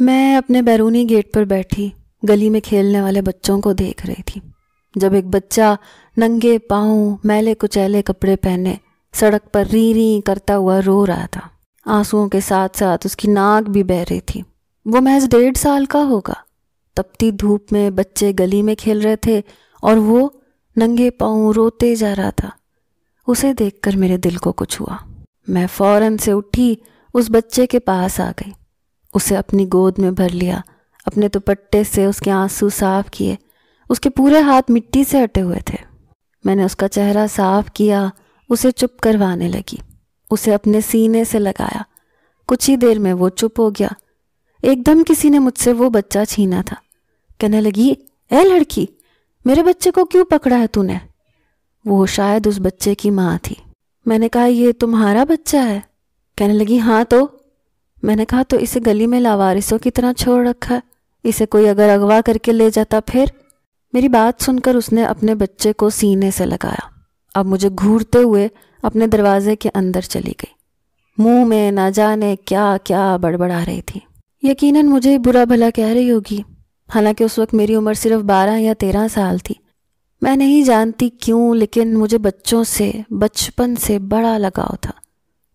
मैं अपने बैरूनी गेट पर बैठी गली में खेलने वाले बच्चों को देख रही थी जब एक बच्चा नंगे पाँव मैले कुचैले कपड़े पहने सड़क पर री री करता हुआ रो रहा था आंसुओं के साथ साथ उसकी नाक भी बह रही थी वो महज डेढ़ साल का होगा तपती धूप में बच्चे गली में खेल रहे थे और वो नंगे पाँव रोते जा रहा था उसे देखकर मेरे दिल को कुछ हुआ मैं फौरन से उठी उस बच्चे के पास आ गई उसे अपनी गोद में भर लिया अपने दुपट्टे से उसके आंसू साफ किए उसके पूरे हाथ मिट्टी से हटे हुए थे मैंने उसका चेहरा साफ किया उसे चुप करवाने लगी उसे अपने सीने से लगाया कुछ ही देर में वो चुप हो गया एकदम किसी ने मुझसे वो बच्चा छीना था कहने लगी ए लड़की मेरे बच्चे को क्यों पकड़ा है तूने वो शायद उस बच्चे की माँ थी मैंने कहा ये तुम्हारा बच्चा है कहने लगी हाँ तो मैंने कहा तो इसे गली में लावारिसों की तरह छोड़ रखा इसे कोई अगर अगवा करके ले जाता फिर मेरी बात सुनकर उसने अपने बच्चे को सीने से लगाया अब मुझे घूरते हुए अपने दरवाजे के अंदर चली गई मुंह में ना जाने क्या क्या बड़बड़ा रही थी यकीनन मुझे बुरा भला कह रही होगी हालांकि उस वक्त मेरी उम्र सिर्फ बारह या तेरह साल थी मैं नहीं जानती क्यों लेकिन मुझे बच्चों से बचपन से बड़ा लगाव था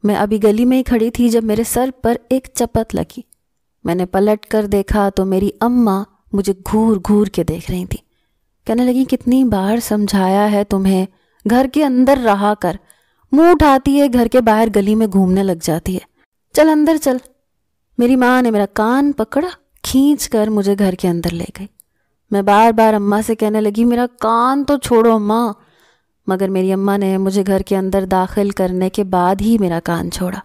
मैं अभी गली में ही खड़ी थी जब मेरे सर पर एक चपत लगी मैंने पलट कर देखा तो मेरी अम्मा मुझे घूर घूर के देख रही थी कहने लगी कितनी बार समझाया है तुम्हें घर के अंदर रहा कर मुंह उठाती है घर के बाहर गली में घूमने लग जाती है चल अंदर चल मेरी माँ ने मेरा कान पकड़ा खींच कर मुझे घर के अंदर ले गई मैं बार बार अम्मा से कहने लगी मेरा कान तो छोड़ो अम्मा मगर मेरी अम्मा ने मुझे घर के अंदर दाखिल करने के बाद ही मेरा कान छोड़ा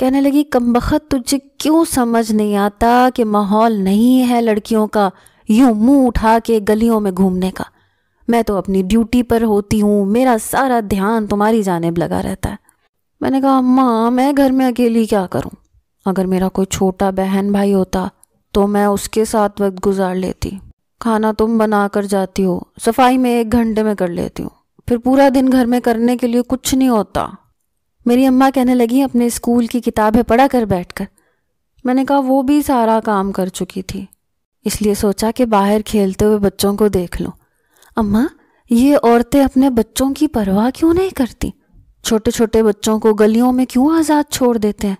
कहने लगी कमबख्त तुझे क्यों समझ नहीं आता कि माहौल नहीं है लड़कियों का यूं मुंह उठा के गलियों में घूमने का मैं तो अपनी ड्यूटी पर होती हूँ मेरा सारा ध्यान तुम्हारी जानब लगा रहता है मैंने कहा अम्मा मैं घर में अकेली क्या करूँ अगर मेरा कोई छोटा बहन भाई होता तो मैं उसके साथ वक्त गुजार लेती खाना तुम बना कर जाती हो सफाई में एक घंटे में कर लेती हूँ फिर पूरा दिन घर में करने के लिए कुछ नहीं होता मेरी अम्मा कहने लगी अपने स्कूल की किताबें पढ़ा कर बैठ कर मैंने कहा वो भी सारा काम कर चुकी थी इसलिए सोचा कि बाहर खेलते हुए बच्चों को देख लो अम्मा ये औरतें अपने बच्चों की परवाह क्यों नहीं करती छोटे छोटे बच्चों को गलियों में क्यों आज़ाद छोड़ देते हैं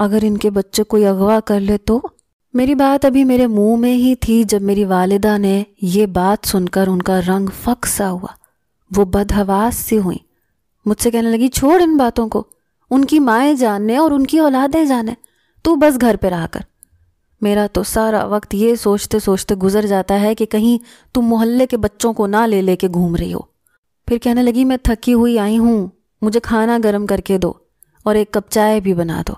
अगर इनके बच्चे कोई अगवा कर ले तो मेरी बात अभी मेरे मुंह में ही थी जब मेरी वालिदा ने ये बात सुनकर उनका रंग फक सा हुआ वो बदहवास सी हुई मुझसे कहने लगी छोड़ इन बातों को उनकी माएँ जाने और उनकी औलादें जाने तू बस घर पे रहा कर मेरा तो सारा वक्त ये सोचते सोचते गुजर जाता है कि कहीं तुम मोहल्ले के बच्चों को ना ले लेके घूम रही हो फिर कहने लगी मैं थकी हुई आई हूँ मुझे खाना गर्म करके दो और एक कप चाय भी बना दो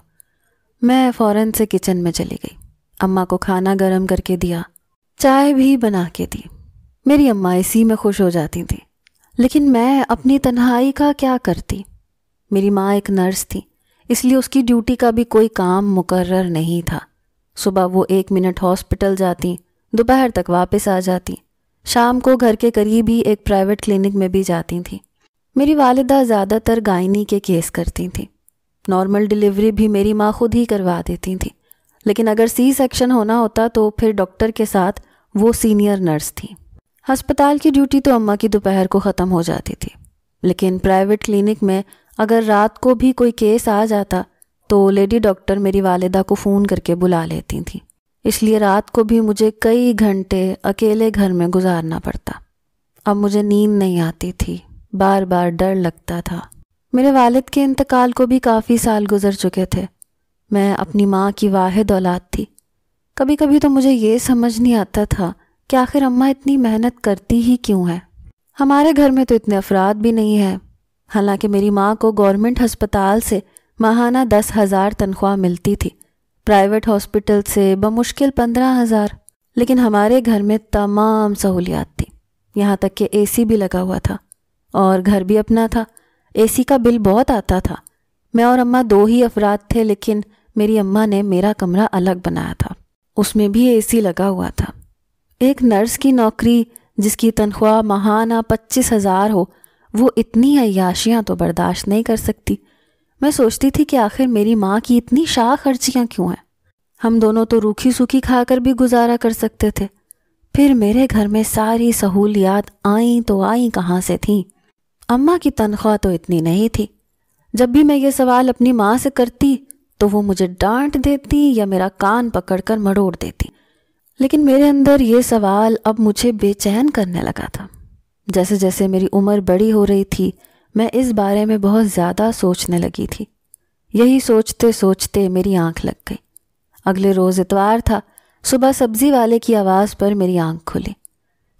मैं फ़ौरन से किचन में चली गई अम्मा को खाना गर्म करके दिया चाय भी बना के दी मेरी अम्मा इसी में खुश हो जाती थी लेकिन मैं अपनी तन्हाई का क्या करती मेरी माँ एक नर्स थी इसलिए उसकी ड्यूटी का भी कोई काम मुकर्र नहीं था सुबह वो एक मिनट हॉस्पिटल जाती दोपहर तक वापस आ जाती शाम को घर के करीब ही एक प्राइवेट क्लिनिक में भी जाती थी मेरी वालिदा ज़्यादातर गायनी के केस करती थी नॉर्मल डिलीवरी भी मेरी माँ खुद ही करवा देती थी लेकिन अगर सी सेक्शन होना होता तो फिर डॉक्टर के साथ वो सीनियर नर्स थी अस्पताल की ड्यूटी तो अम्मा की दोपहर को ख़त्म हो जाती थी लेकिन प्राइवेट क्लिनिक में अगर रात को भी कोई केस आ जाता तो लेडी डॉक्टर मेरी वालदा को फ़ोन करके बुला लेती थी इसलिए रात को भी मुझे कई घंटे अकेले घर में गुजारना पड़ता अब मुझे नींद नहीं आती थी बार बार डर लगता था मेरे वालिद के इंतकाल को भी काफ़ी साल गुजर चुके थे मैं अपनी माँ की वाहिद औलाद थी कभी कभी तो मुझे ये समझ नहीं आता था कि आखिर अम्मा इतनी मेहनत करती ही क्यों है हमारे घर में तो इतने अफराद भी नहीं हैं हालांकि मेरी माँ को गवर्नमेंट हस्पताल से माहाना दस हज़ार तनख्वाह मिलती थी प्राइवेट हॉस्पिटल से बमुश्किल पंद्रह हज़ार लेकिन हमारे घर में तमाम सहूलियात थी यहाँ तक कि एसी भी लगा हुआ था और घर भी अपना था एसी का बिल बहुत आता था मैं और अम्मा दो ही अफराद थे लेकिन मेरी अम्मा ने मेरा कमरा अलग बनाया था उसमें भी एसी लगा हुआ था एक नर्स की नौकरी जिसकी तनख्वाह महाना पच्चीस हज़ार हो वो इतनी अयाशियाँ तो बर्दाश्त नहीं कर सकती मैं सोचती थी कि आखिर मेरी माँ की इतनी शाह खर्चियाँ क्यों हैं हम दोनों तो रूखी सूखी खाकर भी गुजारा कर सकते थे फिर मेरे घर में सारी सहूलियात आई तो आई कहाँ से थीं अम्मा की तनख्वाह तो इतनी नहीं थी जब भी मैं ये सवाल अपनी माँ से करती तो वो मुझे डांट देती या मेरा कान पकड़कर मड़ोड़ देती लेकिन मेरे अंदर ये सवाल अब मुझे बेचैन करने लगा था जैसे जैसे मेरी उम्र बड़ी हो रही थी मैं इस बारे में बहुत ज़्यादा सोचने लगी थी यही सोचते सोचते मेरी आंख लग गई अगले रोज़ इतवार था सुबह सब्जी वाले की आवाज़ पर मेरी आंख खुली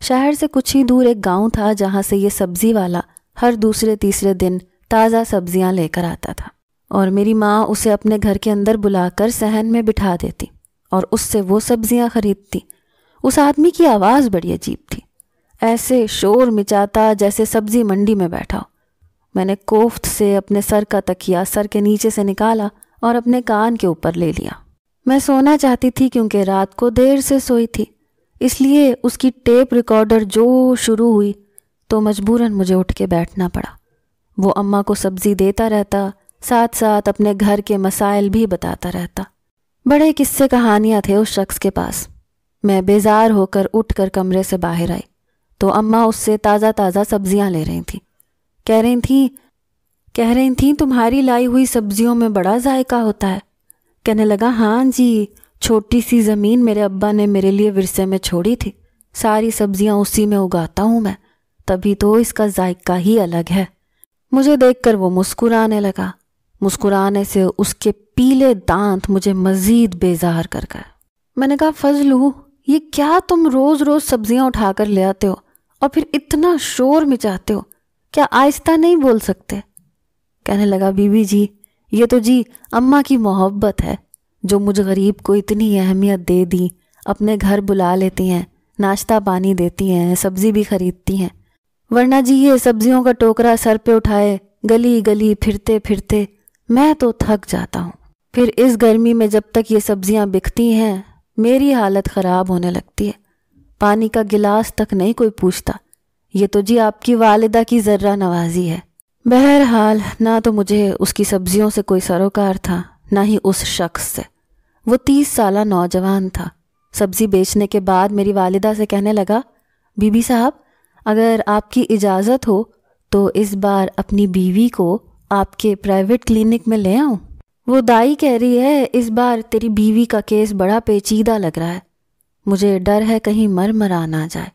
शहर से कुछ ही दूर एक गांव था जहां से ये सब्जी वाला हर दूसरे तीसरे दिन ताज़ा सब्जियां लेकर आता था और मेरी माँ उसे अपने घर के अंदर बुलाकर सहन में बिठा देती और उससे वो सब्जियां खरीदती उस आदमी की आवाज़ बड़ी अजीब थी ऐसे शोर मिचाता जैसे सब्जी मंडी में बैठा हो मैंने कोफ्त से अपने सर का तकिया सर के नीचे से निकाला और अपने कान के ऊपर ले लिया मैं सोना चाहती थी क्योंकि रात को देर से सोई थी इसलिए उसकी टेप रिकॉर्डर जो शुरू हुई तो मजबूरन मुझे उठ के बैठना पड़ा वो अम्मा को सब्ज़ी देता रहता साथ साथ अपने घर के मसाइल भी बताता रहता बड़े किस्से कहानियां थे उस शख्स के पास मैं बेजार होकर उठकर कमरे से बाहर आई तो अम्मा उससे ताज़ा ताज़ा सब्जियां ले रही थी कह रही थी कह रही थी तुम्हारी लाई हुई सब्जियों में बड़ा जायका होता है कहने लगा हाँ जी छोटी सी ज़मीन मेरे अब्बा ने मेरे लिए विरसे में छोड़ी थी सारी सब्जियां उसी में उगाता हूँ मैं तभी तो इसका जायका ही अलग है मुझे देखकर वो मुस्कुराने लगा मुस्कुराने से उसके पीले दांत मुझे मज़ीद बेजार कर गए मैंने कहा फजलू ये क्या तुम रोज़ रोज़ सब्जियां उठा कर ले आते हो और फिर इतना शोर मिचाते हो क्या आहिस्ता नहीं बोल सकते कहने लगा बीबी जी ये तो जी अम्मा की मोहब्बत है जो मुझ गरीब को इतनी अहमियत दे दी अपने घर बुला लेती हैं नाश्ता पानी देती हैं सब्ज़ी भी खरीदती हैं वरना जी ये सब्जियों का टोकरा सर पे उठाए गली गली फिरते फिरते मैं तो थक जाता हूँ फिर इस गर्मी में जब तक ये सब्जियाँ बिकती हैं मेरी हालत ख़राब होने लगती है पानी का गिलास तक नहीं कोई पूछता ये तो जी आपकी वालिदा की जर्रा नवाजी है बहरहाल ना तो मुझे उसकी सब्जियों से कोई सरोकार था ना ही उस शख्स से वो तीस साल नौजवान था सब्जी बेचने के बाद मेरी वालिदा से कहने लगा बीबी साहब अगर आपकी इजाज़त हो तो इस बार अपनी बीवी को आपके प्राइवेट क्लिनिक में ले आऊं वो दाई कह रही है इस बार तेरी बीवी का केस बड़ा पेचीदा लग रहा है मुझे डर है कहीं मर मरा ना जाए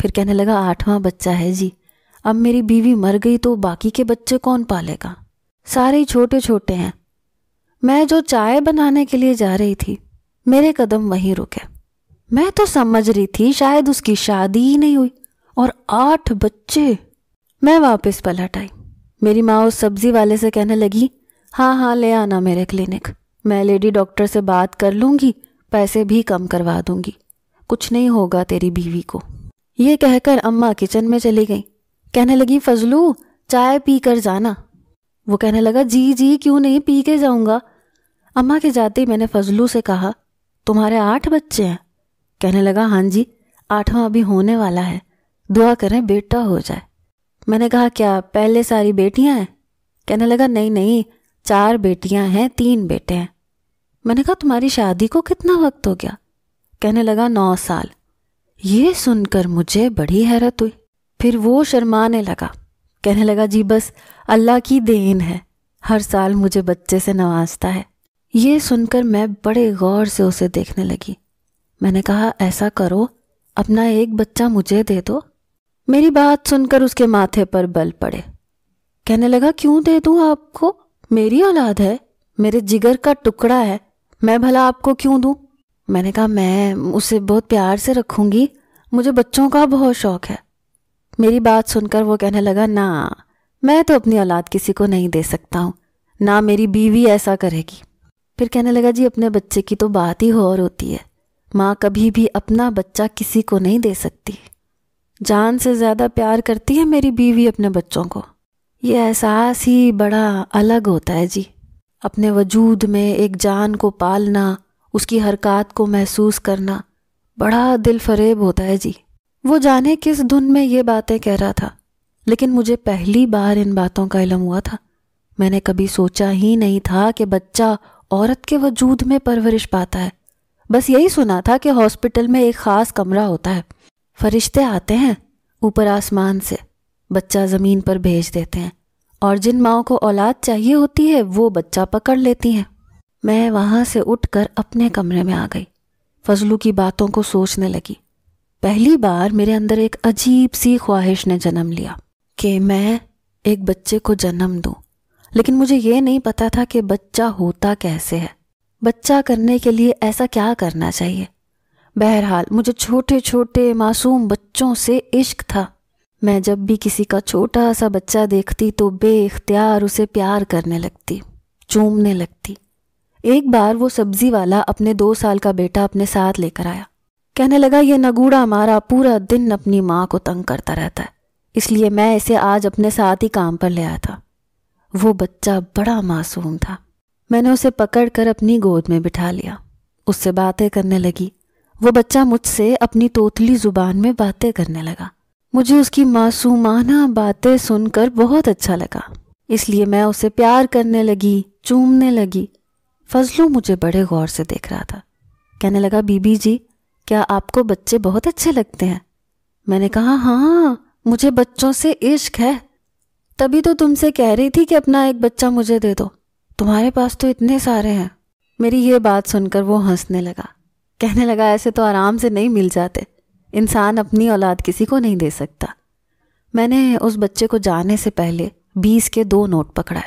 फिर कहने लगा आठवां बच्चा है जी अब मेरी बीवी मर गई तो बाकी के बच्चे कौन पालेगा सारे छोटे छोटे हैं मैं जो चाय बनाने के लिए जा रही थी मेरे कदम वहीं रुके मैं तो समझ रही थी शायद उसकी शादी ही नहीं हुई और आठ बच्चे मैं वापस पलट आई मेरी माँ उस सब्जी वाले से कहने लगी हाँ हाँ ले आना मेरे क्लिनिक मैं लेडी डॉक्टर से बात कर लूँगी पैसे भी कम करवा दूंगी कुछ नहीं होगा तेरी बीवी को ये कहकर अम्मा किचन में चली गई कहने लगी फजलू चाय पी कर जाना वो कहने लगा जी जी क्यों नहीं पी के जाऊँगा अम्मा के जाते ही मैंने फजलू से कहा तुम्हारे आठ बच्चे हैं कहने लगा हाँ जी आठवां अभी होने वाला है दुआ करें बेटा हो जाए मैंने कहा क्या पहले सारी बेटियां हैं कहने लगा नहीं नहीं चार बेटियां हैं तीन बेटे हैं मैंने कहा तुम्हारी शादी को कितना वक्त हो गया कहने लगा नौ साल ये सुनकर मुझे बड़ी हैरत हुई फिर वो शर्माने लगा कहने लगा जी बस अल्लाह की देन है हर साल मुझे बच्चे से नवाजता है ये सुनकर मैं बड़े गौर से उसे देखने लगी मैंने कहा ऐसा करो अपना एक बच्चा मुझे दे दो मेरी बात सुनकर उसके माथे पर बल पड़े कहने लगा क्यों दे दूं आपको मेरी औलाद है मेरे जिगर का टुकड़ा है मैं भला आपको क्यों दूं मैंने कहा मैं उसे बहुत प्यार से रखूंगी मुझे बच्चों का बहुत शौक है मेरी बात सुनकर वो कहने लगा ना मैं तो अपनी औलाद किसी को नहीं दे सकता हूँ ना मेरी बीवी ऐसा करेगी फिर कहने लगा जी अपने बच्चे की तो बात ही और होती है माँ कभी भी अपना बच्चा किसी को नहीं दे सकती जान से ज़्यादा प्यार करती है मेरी बीवी अपने बच्चों को ये एहसास ही बड़ा अलग होता है जी अपने वजूद में एक जान को पालना उसकी हरकत को महसूस करना बड़ा दिल फरेब होता है जी वो जाने किस धुन में ये बातें कह रहा था लेकिन मुझे पहली बार इन बातों का इलम हुआ था मैंने कभी सोचा ही नहीं था कि बच्चा औरत के वजूद में परवरिश पाता है बस यही सुना था कि हॉस्पिटल में एक ख़ास कमरा होता है फरिश्ते आते हैं ऊपर आसमान से बच्चा ज़मीन पर भेज देते हैं और जिन माओ को औलाद चाहिए होती है वो बच्चा पकड़ लेती हैं मैं वहाँ से उठकर अपने कमरे में आ गई फजलू की बातों को सोचने लगी पहली बार मेरे अंदर एक अजीब सी ख्वाहिश ने जन्म लिया कि मैं एक बच्चे को जन्म दूं लेकिन मुझे ये नहीं पता था कि बच्चा होता कैसे है बच्चा करने के लिए ऐसा क्या करना चाहिए बहरहाल मुझे छोटे छोटे मासूम बच्चों से इश्क था मैं जब भी किसी का छोटा सा बच्चा देखती तो बेख्तियार उसे प्यार करने लगती चूमने लगती एक बार वो सब्जी वाला अपने दो साल का बेटा अपने साथ लेकर आया कहने लगा ये नगूड़ा मारा पूरा दिन अपनी माँ को तंग करता रहता है इसलिए मैं इसे आज अपने साथ ही काम पर ले आया था वो बच्चा बड़ा मासूम था मैंने उसे पकड़ कर अपनी गोद में बिठा लिया उससे बातें करने लगी वो बच्चा मुझसे अपनी तोतली जुबान में बातें करने लगा मुझे उसकी मासूमाना बातें सुनकर बहुत अच्छा लगा इसलिए मैं उसे प्यार करने लगी चूमने लगी फजलू मुझे बड़े गौर से देख रहा था कहने लगा बीबी जी क्या आपको बच्चे बहुत अच्छे लगते हैं मैंने कहा हाँ मुझे बच्चों से इश्क है तभी तो तुमसे कह रही थी कि अपना एक बच्चा मुझे दे दो तुम्हारे पास तो इतने सारे हैं मेरी ये बात सुनकर वो हंसने लगा कहने लगा ऐसे तो आराम से नहीं मिल जाते इंसान अपनी औलाद किसी को नहीं दे सकता मैंने उस बच्चे को जाने से पहले बीस के दो नोट पकड़ाए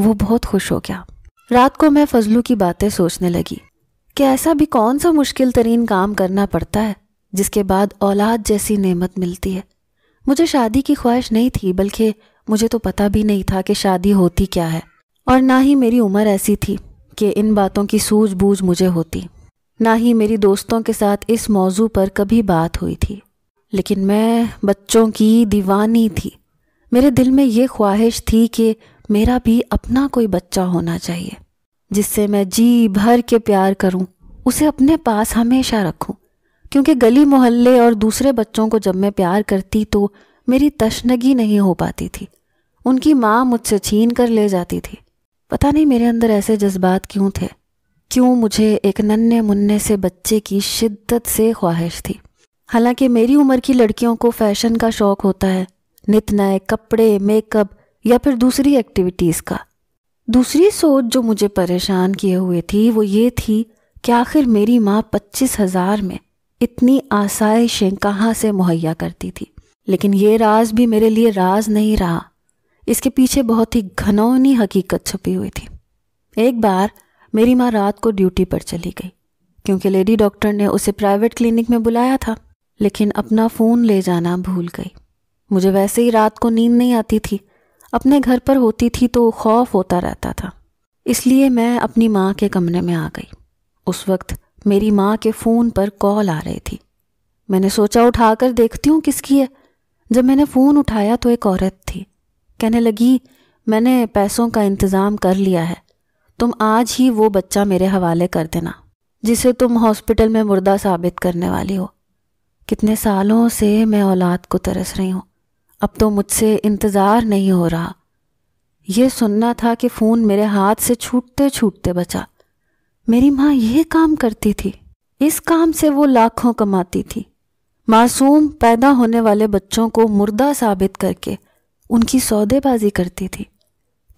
वो बहुत खुश हो गया रात को मैं फजलू की बातें सोचने लगी कि ऐसा भी कौन सा मुश्किल तरीन काम करना पड़ता है जिसके बाद औलाद जैसी नेमत मिलती है मुझे शादी की ख्वाहिश नहीं थी बल्कि मुझे तो पता भी नहीं था कि शादी होती क्या है और ना ही मेरी उम्र ऐसी थी कि इन बातों की सूझबूझ मुझे होती ना ही मेरी दोस्तों के साथ इस मौजू पर कभी बात हुई थी लेकिन मैं बच्चों की दीवानी थी मेरे दिल में ये ख्वाहिश थी कि मेरा भी अपना कोई बच्चा होना चाहिए जिससे मैं जी भर के प्यार करूं, उसे अपने पास हमेशा रखूं, क्योंकि गली मोहल्ले और दूसरे बच्चों को जब मैं प्यार करती तो मेरी तशनगी नहीं हो पाती थी उनकी माँ मुझसे छीन कर ले जाती थी पता नहीं मेरे अंदर ऐसे जज्बात क्यों थे क्यों मुझे एक नन्हे मुन्ने से बच्चे की शिद्दत से ख्वाहिश थी हालांकि मेरी उम्र की लड़कियों को फैशन का शौक होता है नित नए कपड़े मेकअप या फिर दूसरी एक्टिविटीज़ का दूसरी सोच जो मुझे परेशान किए हुए थी वो ये थी कि आखिर मेरी माँ पच्चीस हज़ार में इतनी आसाइशें कहाँ से मुहैया करती थी लेकिन ये राज भी मेरे लिए राज नहीं रहा इसके पीछे बहुत ही घनौनी हकीकत छुपी हुई थी एक बार मेरी माँ रात को ड्यूटी पर चली गई क्योंकि लेडी डॉक्टर ने उसे प्राइवेट क्लिनिक में बुलाया था लेकिन अपना फ़ोन ले जाना भूल गई मुझे वैसे ही रात को नींद नहीं आती थी अपने घर पर होती थी तो खौफ होता रहता था इसलिए मैं अपनी माँ के कमरे में आ गई उस वक्त मेरी माँ के फ़ोन पर कॉल आ रही थी मैंने सोचा उठाकर देखती हूँ किसकी है जब मैंने फ़ोन उठाया तो एक औरत थी कहने लगी मैंने पैसों का इंतज़ाम कर लिया है तुम आज ही वो बच्चा मेरे हवाले कर देना जिसे तुम हॉस्पिटल में मुर्दा साबित करने वाली हो कितने सालों से मैं औलाद को तरस रही हूँ अब तो मुझसे इंतज़ार नहीं हो रहा यह सुनना था कि फ़ोन मेरे हाथ से छूटते छूटते बचा मेरी माँ यह काम करती थी इस काम से वो लाखों कमाती थी मासूम पैदा होने वाले बच्चों को मुर्दा साबित करके उनकी सौदेबाजी करती थी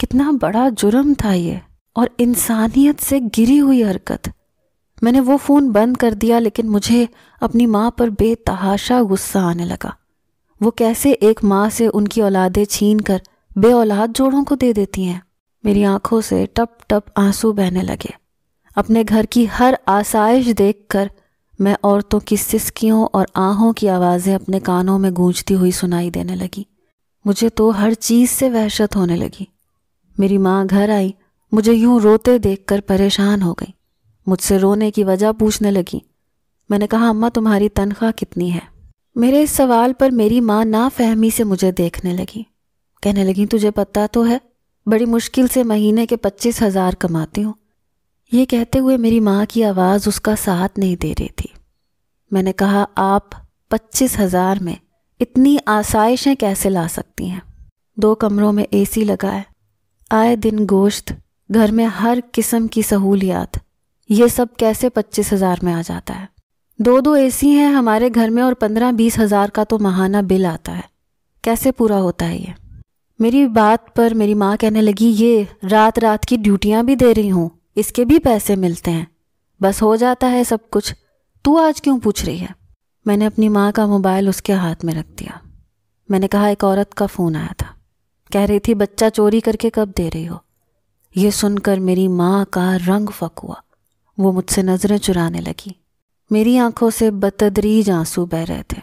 कितना बड़ा जुर्म था ये और इंसानियत से गिरी हुई हरकत मैंने वो फ़ोन बंद कर दिया लेकिन मुझे अपनी माँ पर बेतहाशा गुस्सा आने लगा वो कैसे एक माँ से उनकी औलादें छीन कर बे औलाद जोड़ों को दे देती हैं मेरी आंखों से टप टप आंसू बहने लगे अपने घर की हर आसाइश देखकर मैं औरतों की सिसकियों और आहों की आवाज़ें अपने कानों में गूंजती हुई सुनाई देने लगी मुझे तो हर चीज़ से वहशत होने लगी मेरी माँ घर आई मुझे यूं रोते देखकर परेशान हो गई मुझसे रोने की वजह पूछने लगी मैंने कहा अम्मा तुम्हारी तनख्वाह कितनी है मेरे इस सवाल पर मेरी माँ नाफहमी से मुझे देखने लगी कहने लगी तुझे पता तो है बड़ी मुश्किल से महीने के पच्चीस हजार कमाती हूँ ये कहते हुए मेरी माँ की आवाज़ उसका साथ नहीं दे रही थी मैंने कहा आप पच्चीस हजार में इतनी आसाइशें कैसे ला सकती हैं दो कमरों में एसी लगा है आए दिन गोश्त घर में हर किस्म की सहूलियात ये सब कैसे पच्चीस हज़ार में आ जाता है दो दो एसी हैं हमारे घर में और पंद्रह बीस हज़ार का तो महाना बिल आता है कैसे पूरा होता है ये मेरी बात पर मेरी माँ कहने लगी ये रात रात की ड्यूटियां भी दे रही हूँ इसके भी पैसे मिलते हैं बस हो जाता है सब कुछ तू आज क्यों पूछ रही है मैंने अपनी माँ का मोबाइल उसके हाथ में रख दिया मैंने कहा एक औरत का फ़ोन आया था कह रही थी बच्चा चोरी करके कब दे रही हो ये सुनकर मेरी माँ का रंग फक हुआ वो मुझसे नज़रें चुराने लगी मेरी आंखों से बतदरीज आंसू बह रहे थे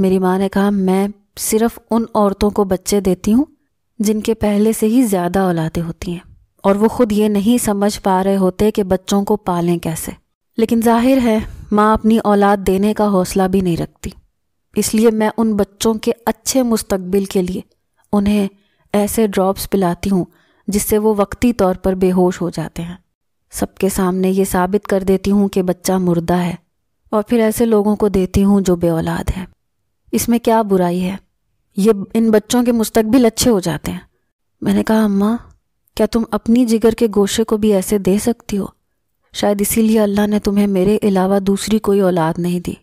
मेरी माँ ने कहा मैं सिर्फ उन औरतों को बच्चे देती हूँ जिनके पहले से ही ज़्यादा औलादें होती हैं और वो खुद ये नहीं समझ पा रहे होते कि बच्चों को पालें कैसे लेकिन जाहिर है माँ अपनी औलाद देने का हौसला भी नहीं रखती इसलिए मैं उन बच्चों के अच्छे मुस्तबिल के लिए उन्हें ऐसे ड्रॉप्स पिलाती हूँ जिससे वो वक्ती तौर पर बेहोश हो जाते हैं सबके सामने ये साबित कर देती हूँ कि बच्चा मुर्दा है और फिर ऐसे लोगों को देती हूँ जो बेऔलाद है इसमें क्या बुराई है ये इन बच्चों के मुस्तबिल अच्छे हो जाते हैं मैंने कहा अम्मा क्या तुम अपनी जिगर के गोशे को भी ऐसे दे सकती हो शायद इसीलिए अल्लाह ने तुम्हें मेरे अलावा दूसरी कोई औलाद नहीं दी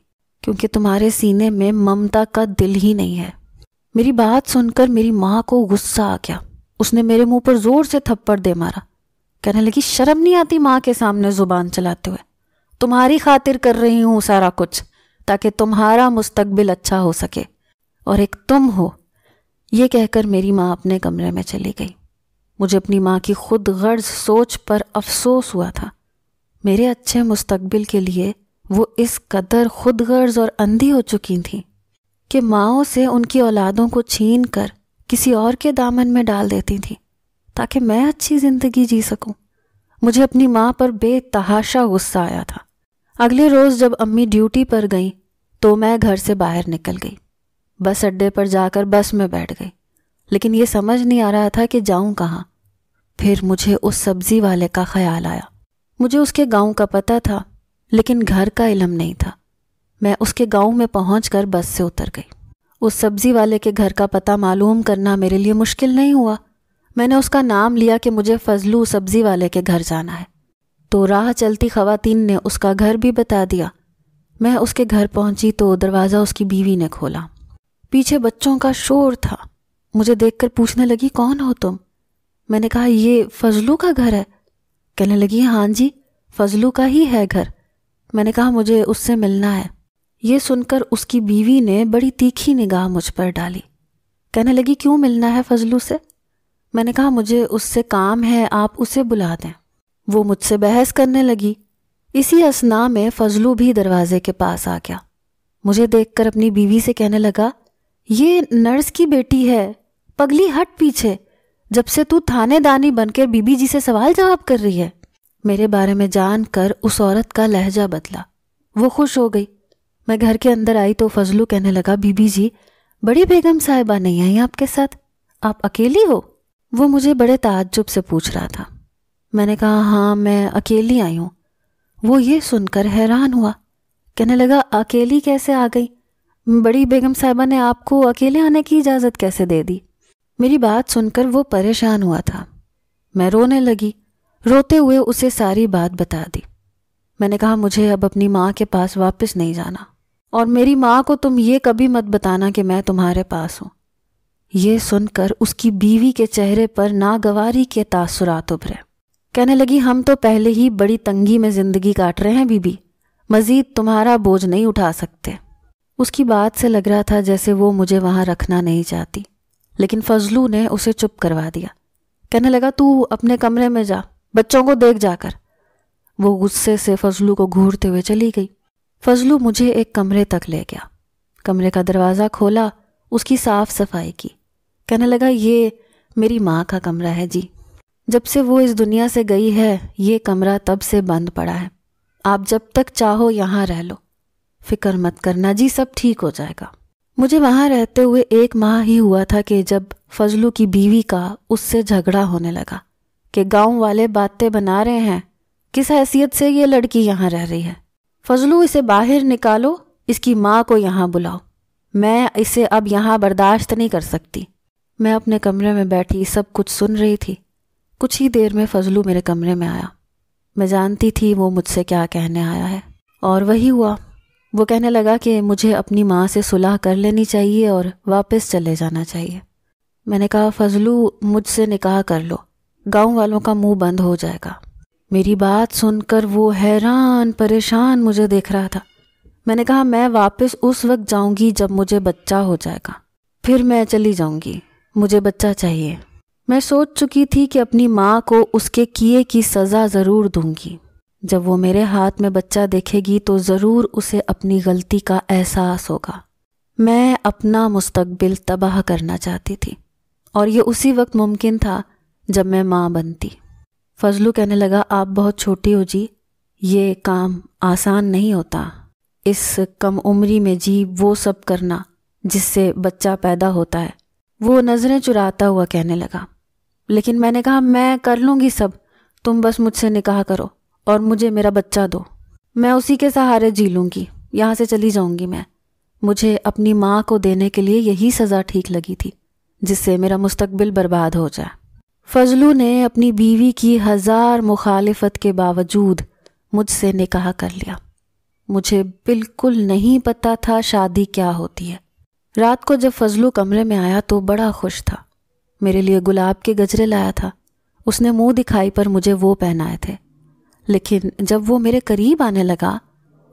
क्योंकि तुम्हारे सीने में ममता का दिल ही नहीं है मेरी बात सुनकर मेरी माँ को गुस्सा आ गया उसने मेरे मुंह पर जोर से थप्पड़ दे मारा कहने लगी शर्म नहीं आती माँ के सामने जुबान चलाते हुए तुम्हारी खातिर कर रही हूं सारा कुछ ताकि तुम्हारा मुस्तकबिल अच्छा हो सके और एक तुम हो यह कहकर मेरी माँ अपने कमरे में चली गई मुझे अपनी माँ की खुद गर्ज सोच पर अफसोस हुआ था मेरे अच्छे मुस्तकबिल के लिए वो इस कदर खुद गर्ज और अंधी हो चुकी थी कि माओ से उनकी औलादों को छीन कर किसी और के दामन में डाल देती थी ताकि मैं अच्छी ज़िंदगी जी सकूं। मुझे अपनी माँ पर बेतहाशा गुस्सा आया था अगले रोज़ जब अम्मी ड्यूटी पर गई तो मैं घर से बाहर निकल गई बस अड्डे पर जाकर बस में बैठ गई लेकिन ये समझ नहीं आ रहा था कि जाऊं कहाँ फिर मुझे उस सब्जी वाले का ख्याल आया मुझे उसके गांव का पता था लेकिन घर का इलम नहीं था मैं उसके गांव में पहुंचकर बस से उतर गई उस सब्जी वाले के घर का पता मालूम करना मेरे लिए मुश्किल नहीं हुआ मैंने उसका नाम लिया कि मुझे फजलू सब्जी वाले के घर जाना है तो राह चलती खवातीन ने उसका घर भी बता दिया मैं उसके घर पहुंची तो दरवाज़ा उसकी बीवी ने खोला पीछे बच्चों का शोर था मुझे देखकर पूछने लगी कौन हो तुम मैंने कहा ये फजलू का घर है कहने लगी हाँ जी फजलू का ही है घर मैंने कहा मुझे उससे मिलना है ये सुनकर उसकी बीवी ने बड़ी तीखी निगाह मुझ पर डाली कहने लगी क्यों मिलना है फजलू से मैंने कहा मुझे उससे काम है आप उसे बुला दें वो मुझसे बहस करने लगी इसी असना में फजलू भी दरवाजे के पास आ गया मुझे देखकर अपनी बीवी से कहने लगा ये नर्स की बेटी है पगली हट पीछे जब से तू थानेदानी बनकर बीबी जी से सवाल जवाब कर रही है मेरे बारे में जानकर उस औरत का लहजा बदला वो खुश हो गई मैं घर के अंदर आई तो फजलू कहने लगा बीबी जी बड़ी बेगम साहिबा नहीं आई आपके साथ आप अकेली हो वो मुझे बड़े ताज्जुब से पूछ रहा था मैंने कहा हाँ मैं अकेली आई हूँ वो ये सुनकर हैरान हुआ कहने लगा अकेली कैसे आ गई बड़ी बेगम साहिबा ने आपको अकेले आने की इजाज़त कैसे दे दी मेरी बात सुनकर वो परेशान हुआ था मैं रोने लगी रोते हुए उसे सारी बात बता दी मैंने कहा मुझे अब अपनी माँ के पास वापस नहीं जाना और मेरी माँ को तुम ये कभी मत बताना कि मैं तुम्हारे पास हूँ ये सुनकर उसकी बीवी के चेहरे पर नागवारी के तासुरात उभरे कहने लगी हम तो पहले ही बड़ी तंगी में ज़िंदगी काट रहे हैं बीबी मज़ीद तुम्हारा बोझ नहीं उठा सकते उसकी बात से लग रहा था जैसे वो मुझे वहां रखना नहीं चाहती लेकिन फजलू ने उसे चुप करवा दिया कहने लगा तू अपने कमरे में जा बच्चों को देख जाकर वो गुस्से से फजलू को घूरते हुए चली गई फजलू मुझे एक कमरे तक ले गया कमरे का दरवाज़ा खोला उसकी साफ सफाई की कहने लगा ये मेरी माँ का कमरा है जी जब से वो इस दुनिया से गई है ये कमरा तब से बंद पड़ा है आप जब तक चाहो यहाँ रह लो फिक्र मत करना जी सब ठीक हो जाएगा मुझे वहाँ रहते हुए एक माह ही हुआ था कि जब फजलू की बीवी का उससे झगड़ा होने लगा कि गांव वाले बातें बना रहे हैं किस हैसियत से ये लड़की यहाँ रह रही है फजलू इसे बाहर निकालो इसकी माँ को यहाँ बुलाओ मैं इसे अब यहाँ बर्दाश्त नहीं कर सकती मैं अपने कमरे में बैठी सब कुछ सुन रही थी कुछ ही देर में फजलू मेरे कमरे में आया मैं जानती थी वो मुझसे क्या कहने आया है और वही हुआ वो कहने लगा कि मुझे अपनी माँ से सुलह कर लेनी चाहिए और वापस चले जाना चाहिए मैंने कहा फजलू मुझसे निकाह कर लो गांव वालों का मुंह बंद हो जाएगा मेरी बात सुनकर वो हैरान परेशान मुझे देख रहा था मैंने कहा मैं वापस उस वक्त जाऊंगी जब मुझे बच्चा हो जाएगा फिर मैं चली जाऊंगी मुझे बच्चा चाहिए मैं सोच चुकी थी कि अपनी माँ को उसके किए की सज़ा ज़रूर दूंगी जब वो मेरे हाथ में बच्चा देखेगी तो ज़रूर उसे अपनी गलती का एहसास होगा मैं अपना मुस्तकबिल तबाह करना चाहती थी और ये उसी वक्त मुमकिन था जब मैं माँ बनती फजलू कहने लगा आप बहुत छोटी हो जी ये काम आसान नहीं होता इस कम उम्री में जी वो सब करना जिससे बच्चा पैदा होता है वो नज़रें चुराता हुआ कहने लगा लेकिन मैंने कहा मैं कर लूंगी सब तुम बस मुझसे निकाह करो और मुझे मेरा बच्चा दो मैं उसी के सहारे जी लूँगी यहां से चली जाऊंगी मैं मुझे अपनी माँ को देने के लिए यही सज़ा ठीक लगी थी जिससे मेरा मुस्तकबिल बर्बाद हो जाए फजलू ने अपनी बीवी की हजार मुखालफत के बावजूद मुझसे निकाह कर लिया मुझे बिल्कुल नहीं पता था शादी क्या होती है रात को जब फजलू कमरे में आया तो बड़ा खुश था मेरे लिए गुलाब के गजरे लाया था उसने मुंह दिखाई पर मुझे वो पहनाए थे लेकिन जब वो मेरे करीब आने लगा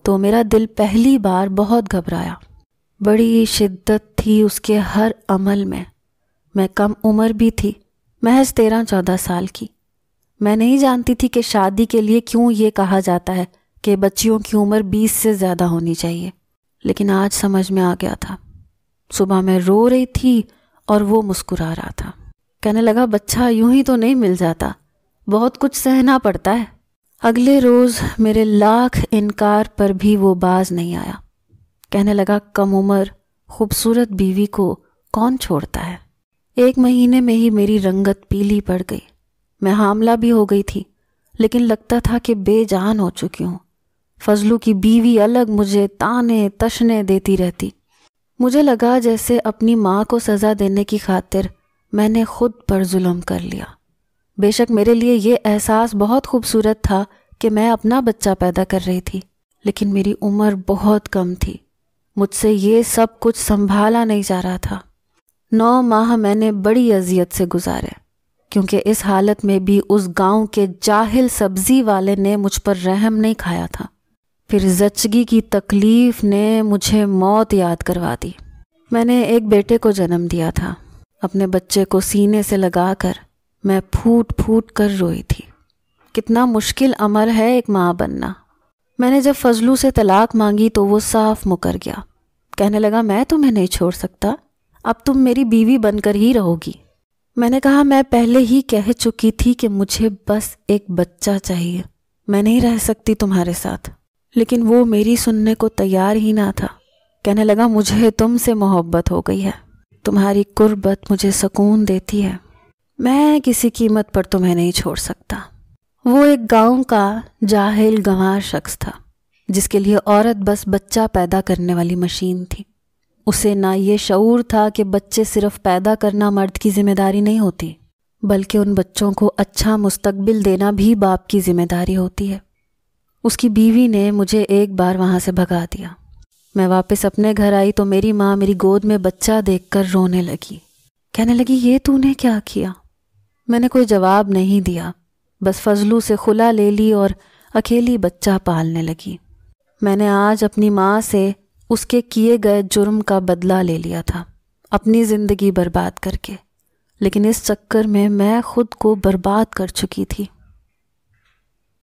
तो मेरा दिल पहली बार बहुत घबराया बड़ी शिद्दत थी उसके हर अमल में मैं कम उम्र भी थी महज तेरह चौदह साल की मैं नहीं जानती थी कि शादी के लिए क्यों ये कहा जाता है कि बच्चियों की उम्र बीस से ज़्यादा होनी चाहिए लेकिन आज समझ में आ गया था सुबह मैं रो रही थी और वो मुस्कुरा रहा था कहने लगा बच्चा यूं ही तो नहीं मिल जाता बहुत कुछ सहना पड़ता है अगले रोज़ मेरे लाख इनकार पर भी वो बाज नहीं आया कहने लगा कम उम्र खूबसूरत बीवी को कौन छोड़ता है एक महीने में ही मेरी रंगत पीली पड़ गई मैं हामला भी हो गई थी लेकिन लगता था कि बेजान हो चुकी हूँ फजलू की बीवी अलग मुझे ताने तशने देती रहती मुझे लगा जैसे अपनी माँ को सज़ा देने की खातिर मैंने खुद पर जुल्म कर लिया बेशक मेरे लिए ये एहसास बहुत खूबसूरत था कि मैं अपना बच्चा पैदा कर रही थी लेकिन मेरी उम्र बहुत कम थी मुझसे ये सब कुछ संभाला नहीं जा रहा था नौ माह मैंने बड़ी अजियत से गुजारे क्योंकि इस हालत में भी उस गांव के जाहिल सब्जी वाले ने मुझ पर रहम नहीं खाया था फिर जचगी की तकलीफ ने मुझे मौत याद करवा दी मैंने एक बेटे को जन्म दिया था अपने बच्चे को सीने से लगाकर मैं फूट फूट कर रोई थी कितना मुश्किल अमर है एक माँ बनना मैंने जब फजलू से तलाक मांगी तो वो साफ मुकर गया कहने लगा मैं तुम्हें नहीं छोड़ सकता अब तुम मेरी बीवी बनकर ही रहोगी मैंने कहा मैं पहले ही कह चुकी थी कि मुझे बस एक बच्चा चाहिए मैं नहीं रह सकती तुम्हारे साथ लेकिन वो मेरी सुनने को तैयार ही ना था कहने लगा मुझे तुमसे मोहब्बत हो गई है तुम्हारी कुर्बत मुझे सुकून देती है मैं किसी कीमत पर तुम्हें नहीं छोड़ सकता वो एक गांव का जाहिल गंवार शख्स था जिसके लिए औरत बस बच्चा पैदा करने वाली मशीन थी उसे ना ये शूर था कि बच्चे सिर्फ पैदा करना मर्द की जिम्मेदारी नहीं होती बल्कि उन बच्चों को अच्छा मुस्तबिल देना भी बाप की जिम्मेदारी होती है उसकी बीवी ने मुझे एक बार वहाँ से भगा दिया मैं वापस अपने घर आई तो मेरी माँ मेरी गोद में बच्चा देखकर रोने लगी कहने लगी ये तूने क्या किया मैंने कोई जवाब नहीं दिया बस फजलू से खुला ले ली और अकेली बच्चा पालने लगी मैंने आज अपनी माँ से उसके किए गए जुर्म का बदला ले लिया था अपनी ज़िंदगी बर्बाद करके लेकिन इस चक्कर में मैं खुद को बर्बाद कर चुकी थी